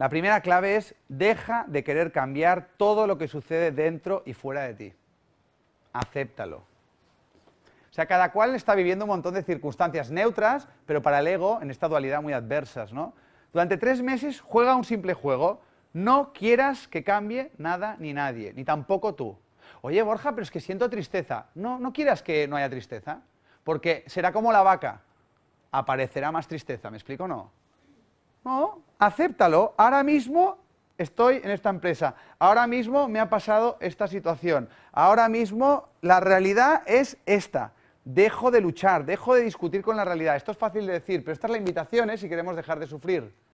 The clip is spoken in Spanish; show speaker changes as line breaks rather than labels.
La primera clave es deja de querer cambiar todo lo que sucede dentro y fuera de ti. Acéptalo. O sea, cada cual está viviendo un montón de circunstancias neutras, pero para el ego en esta dualidad muy adversas, ¿no? Durante tres meses juega un simple juego. No quieras que cambie nada ni nadie, ni tampoco tú. Oye, Borja, pero es que siento tristeza. No, no quieras que no haya tristeza, porque será como la vaca. Aparecerá más tristeza, ¿me explico o no? No, acéptalo. Ahora mismo estoy en esta empresa. Ahora mismo me ha pasado esta situación. Ahora mismo la realidad es esta. Dejo de luchar, dejo de discutir con la realidad. Esto es fácil de decir, pero esta es la invitación ¿eh? si queremos dejar de sufrir.